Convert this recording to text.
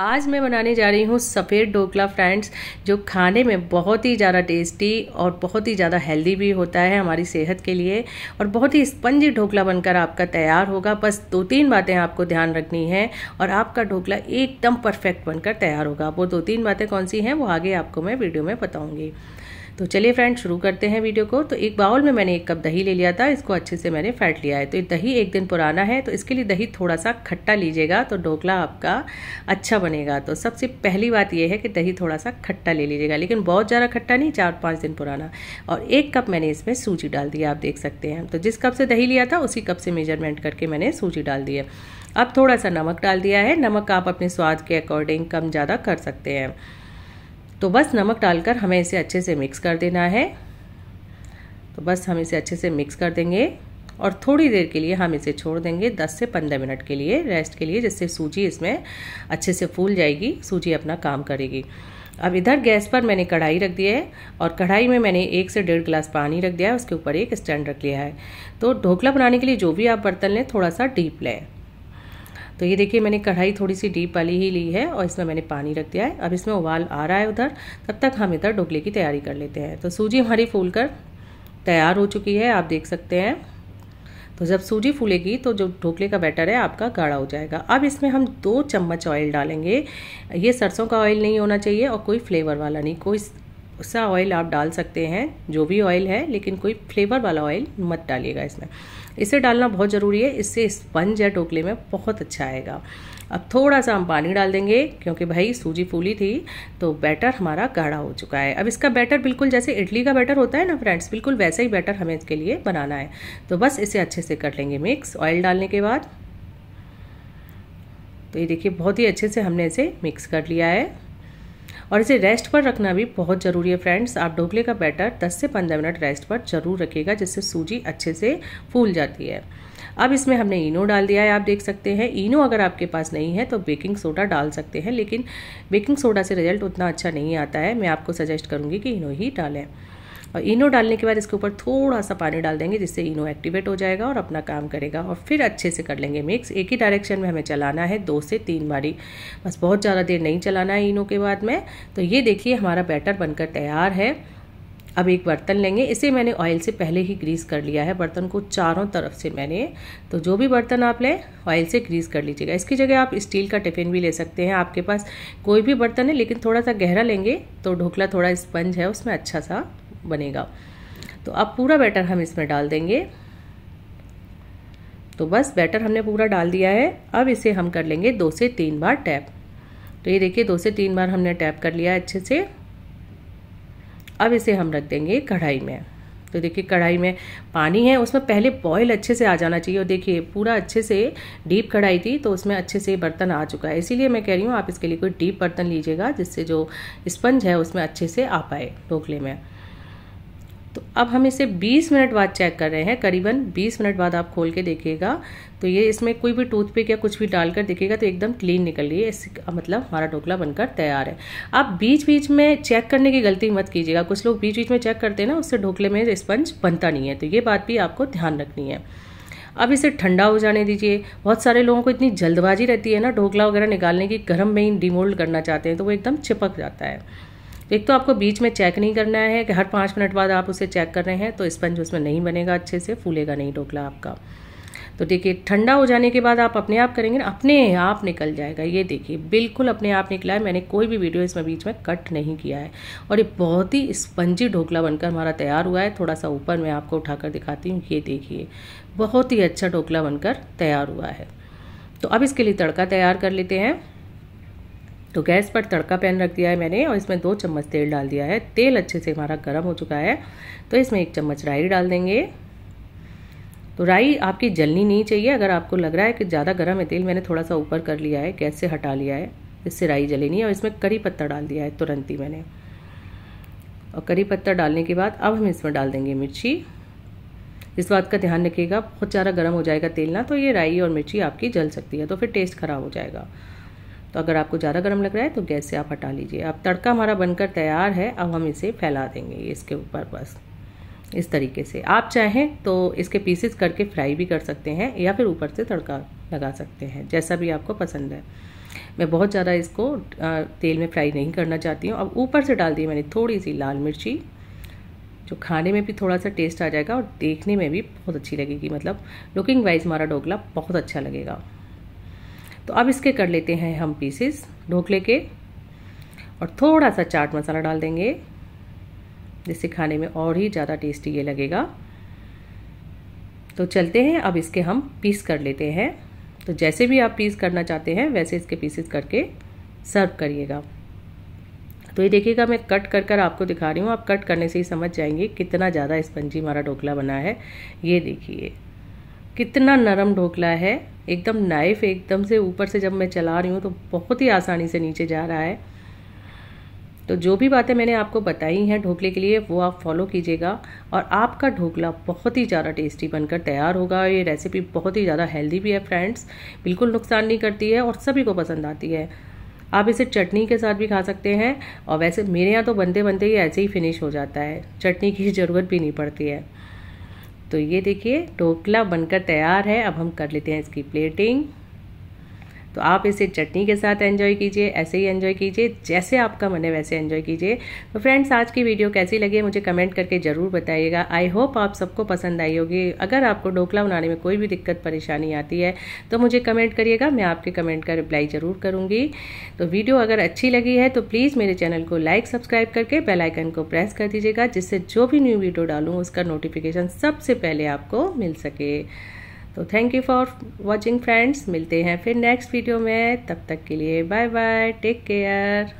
आज मैं बनाने जा रही हूँ सफ़ेद ढोकला फ्रेंड्स जो खाने में बहुत ही ज़्यादा टेस्टी और बहुत ही ज़्यादा हेल्दी भी होता है हमारी सेहत के लिए और बहुत ही स्पंजी ढोकला बनकर आपका तैयार होगा बस दो तीन बातें आपको ध्यान रखनी है और आपका ढोकला एकदम परफेक्ट बनकर तैयार होगा वो दो तीन बातें कौन सी हैं वो आगे आपको मैं वीडियो में बताऊँगी तो चलिए फ्रेंड शुरू करते हैं वीडियो को तो एक बाउल में मैंने एक कप दही ले लिया था इसको अच्छे से मैंने फैट लिया है तो ये दही एक दिन पुराना है तो इसके लिए दही थोड़ा सा खट्टा लीजिएगा तो ढोकला आपका अच्छा बनेगा तो सबसे पहली बात यह है कि दही थोड़ा सा खट्टा ले लीजिएगा लेकिन बहुत ज़्यादा खट्टा नहीं चार पाँच दिन पुराना और एक कप मैंने इसमें सूजी डाल दी आप देख सकते हैं तो जिस कप से दही लिया था उसी कप से मेजरमेंट करके मैंने सूजी डाल दी है अब थोड़ा सा नमक डाल दिया है नमक आप अपने स्वाद के अकॉर्डिंग कम ज़्यादा कर सकते हैं तो बस नमक डालकर हमें इसे अच्छे से मिक्स कर देना है तो बस हम इसे अच्छे से मिक्स कर देंगे और थोड़ी देर के लिए हम इसे छोड़ देंगे 10 से 15 मिनट के लिए रेस्ट के लिए जिससे सूजी इसमें अच्छे से फूल जाएगी सूजी अपना काम करेगी अब इधर गैस पर मैंने कढ़ाई रख दी है और कढ़ाई में मैंने एक से डेढ़ गिलास पानी रख दिया है उसके ऊपर एक स्टैंड रख लिया है तो ढोकला बनाने के लिए जो भी आप बर्तन लें थोड़ा सा डीप लें तो ये देखिए मैंने कढ़ाई थोड़ी सी डीप वाली ही ली है और इसमें मैंने पानी रख दिया है अब इसमें उबाल आ रहा है उधर तब तक हम इधर ढोकले की तैयारी कर लेते हैं तो सूजी हमारी फूल कर तैयार हो चुकी है आप देख सकते हैं तो जब सूजी फूलेगी तो जो ढोकले का बैटर है आपका गाढ़ा हो जाएगा अब इसमें हम दो चम्मच ऑयल डालेंगे ये सरसों का ऑयल नहीं होना चाहिए और कोई फ्लेवर वाला नहीं कोई सा ऑयल आप डाल सकते हैं जो भी ऑयल है लेकिन कोई फ्लेवर वाला ऑयल मत डालिएगा इसमें इसे डालना बहुत ज़रूरी है इससे स्पंज या टोकले में बहुत अच्छा आएगा अब थोड़ा सा हम पानी डाल देंगे क्योंकि भाई सूजी फूली थी तो बैटर हमारा गाढ़ा हो चुका है अब इसका बैटर बिल्कुल जैसे इडली का बैटर होता है ना फ्रेंड्स बिल्कुल वैसे ही बैटर हमें इसके लिए बनाना है तो बस इसे अच्छे से कर लेंगे मिक्स ऑयल डालने के बाद तो ये देखिए बहुत ही अच्छे से हमने इसे मिक्स कर लिया है और इसे रेस्ट पर रखना भी बहुत ज़रूरी है फ्रेंड्स आप ढोकले का बैटर 10 से 15 मिनट रेस्ट पर ज़रूर रखिएगा जिससे सूजी अच्छे से फूल जाती है अब इसमें हमने इनो डाल दिया है आप देख सकते हैं इनो अगर आपके पास नहीं है तो बेकिंग सोडा डाल सकते हैं लेकिन बेकिंग सोडा से रिजल्ट उतना अच्छा नहीं आता है मैं आपको सजेस्ट करूँगी कि इनो ही डालें और इनो डालने के बाद इसके ऊपर थोड़ा सा पानी डाल देंगे जिससे इनो एक्टिवेट हो जाएगा और अपना काम करेगा और फिर अच्छे से कर लेंगे मिक्स एक ही डायरेक्शन में हमें चलाना है दो से तीन बारी बस बहुत ज़्यादा देर नहीं चलाना है इनो के बाद में तो ये देखिए हमारा बैटर बनकर तैयार है अब एक बर्तन लेंगे इसे मैंने ऑयल से पहले ही ग्रीस कर लिया है बर्तन को चारों तरफ से मैंने तो जो भी बर्तन आप लें ऑयल से ग्रीस कर लीजिएगा इसकी जगह आप स्टील का टिफ़िन भी ले सकते हैं आपके पास कोई भी बर्तन है लेकिन थोड़ा सा गहरा लेंगे तो ढोकला थोड़ा स्पंज है उसमें अच्छा सा बनेगा तो अब पूरा बैटर हम इसमें डाल देंगे तो बस बैटर हमने पूरा डाल दिया है अब इसे हम कर लेंगे दो से तीन बार टैप तो ये देखिए दो से तीन बार हमने टैप कर लिया अच्छे से अब इसे हम रख देंगे कढ़ाई में तो देखिए कढ़ाई में पानी है उसमें पहले बॉयल अच्छे से आ जाना चाहिए और देखिए पूरा अच्छे से डीप कढ़ाई थी तो उसमें अच्छे से बर्तन आ चुका है इसीलिए मैं कह रही हूँ आप इसके लिए कोई डीप बर्तन लीजिएगा जिससे जो स्पंज है उसमें अच्छे से आ पाए ढोकले में तो अब हम इसे 20 मिनट बाद चेक कर रहे हैं करीबन 20 मिनट बाद आप खोल के देखिएगा तो ये इसमें कोई भी टूथपिक या कुछ भी डालकर देखिएगा तो एकदम क्लीन निकल रही है इसका मतलब हमारा ढोकला बनकर तैयार है आप बीच बीच में चेक करने की गलती मत कीजिएगा कुछ लोग बीच बीच में चेक करते हैं ना उससे ढोकले में स्पंज बनता नहीं है तो ये बात भी आपको ध्यान रखनी है अब इसे ठंडा हो जाने दीजिए बहुत सारे लोगों को इतनी जल्दबाजी रहती है ना ढोकला वगैरह निकालने की गर्म में ही डिमोल्ड करना चाहते हैं तो वो एकदम चिपक जाता है एक तो आपको बीच में चेक नहीं करना है कि हर पाँच मिनट बाद आप उसे चेक कर रहे हैं तो स्पंज उसमें नहीं बनेगा अच्छे से फूलेगा नहीं ढोकला आपका तो देखिए ठंडा हो जाने के बाद आप अपने आप करेंगे ना अपने आप निकल जाएगा ये देखिए बिल्कुल अपने आप निकला है मैंने कोई भी वीडियो इसमें बीच में कट नहीं किया है और ये बहुत ही स्पंजी ढोकला बनकर हमारा तैयार हुआ है थोड़ा सा ऊपर मैं आपको उठाकर दिखाती हूँ ये देखिए बहुत ही अच्छा ढोकला बनकर तैयार हुआ है तो अब इसके लिए तड़का तैयार कर लेते हैं तो गैस पर तड़का पैन रख दिया है मैंने और इसमें दो चम्मच तेल डाल दिया है तेल अच्छे से हमारा गर्म हो चुका है तो इसमें एक चम्मच राई डाल देंगे तो राई आपकी जलनी नहीं चाहिए अगर आपको लग रहा है कि ज़्यादा गर्म है तेल मैंने थोड़ा सा ऊपर कर लिया है गैस से हटा लिया है इससे राई जली नहीं और इसमें करी पत्ता डाल दिया है तुरंत ही मैंने और करी पत्ता डालने के बाद अब हम इसमें डाल देंगे मिर्ची इस बात का ध्यान रखिएगा बहुत ज़्यादा गर्म हो जाएगा तेल ना तो ये राई और मिर्ची आपकी जल सकती है तो फिर टेस्ट ख़राब हो जाएगा तो अगर आपको ज़्यादा गर्म लग रहा है तो गैस से आप हटा लीजिए अब तड़का हमारा बनकर तैयार है अब हम इसे फैला देंगे इसके ऊपर बस इस तरीके से आप चाहें तो इसके पीसेस करके फ्राई भी कर सकते हैं या फिर ऊपर से तड़का लगा सकते हैं जैसा भी आपको पसंद है मैं बहुत ज़्यादा इसको तेल में फ्राई नहीं करना चाहती हूँ अब ऊपर से डाल दी मैंने थोड़ी सी लाल मिर्ची जो खाने में भी थोड़ा सा टेस्ट आ जाएगा और देखने में भी बहुत अच्छी लगेगी मतलब लुकिंग वाइज हमारा ढोकला बहुत अच्छा लगेगा तो अब इसके कर लेते हैं हम पीसेस ढोकले के और थोड़ा सा चाट मसाला डाल देंगे जिससे खाने में और ही ज़्यादा टेस्टी ये लगेगा तो चलते हैं अब इसके हम पीस कर लेते हैं तो जैसे भी आप पीस करना चाहते हैं वैसे इसके पीसेस करके सर्व करिएगा तो ये देखिएगा मैं कट कर कर आपको दिखा रही हूँ आप कट करने से ही समझ जाएंगे कितना ज़्यादा स्पंजी हमारा ढोकला बना है ये देखिए कितना नरम ढोकला है एकदम नाइफ एकदम से ऊपर से जब मैं चला रही हूँ तो बहुत ही आसानी से नीचे जा रहा है तो जो भी बातें मैंने आपको बताई हैं ढोकले के लिए वो आप फॉलो कीजिएगा और आपका ढोकला बहुत ही ज़्यादा टेस्टी बनकर तैयार होगा ये रेसिपी बहुत ही ज़्यादा हेल्दी भी है फ्रेंड्स बिल्कुल नुकसान नहीं करती है और सभी को पसंद आती है आप इसे चटनी के साथ भी खा सकते हैं और वैसे मेरे यहाँ तो बनते बनते ही ऐसे ही फिनिश हो जाता है चटनी की ज़रूरत भी नहीं पड़ती है तो ये देखिए ढोकला बनकर तैयार है अब हम कर लेते हैं इसकी प्लेटिंग तो आप इसे चटनी के साथ एंजॉय कीजिए ऐसे ही एंजॉय कीजिए जैसे आपका मन है वैसे एंजॉय कीजिए तो फ्रेंड्स आज की वीडियो कैसी लगी मुझे कमेंट करके ज़रूर बताइएगा आई होप आप सबको पसंद आई होगी अगर आपको ढोकला बनाने में कोई भी दिक्कत परेशानी आती है तो मुझे कमेंट करिएगा मैं आपके कमेंट का रिप्लाई ज़रूर करूँगी तो वीडियो अगर अच्छी लगी है तो प्लीज़ मेरे चैनल को लाइक सब्सक्राइब करके बेल आइकन को प्रेस कर दीजिएगा जिससे जो भी न्यू वीडियो डालूँ उसका नोटिफिकेशन सबसे पहले आपको मिल सके तो thank you for watching friends मिलते हैं फिर नेक्स्ट वीडियो में तब तक के लिए बाय बाय टेक केयर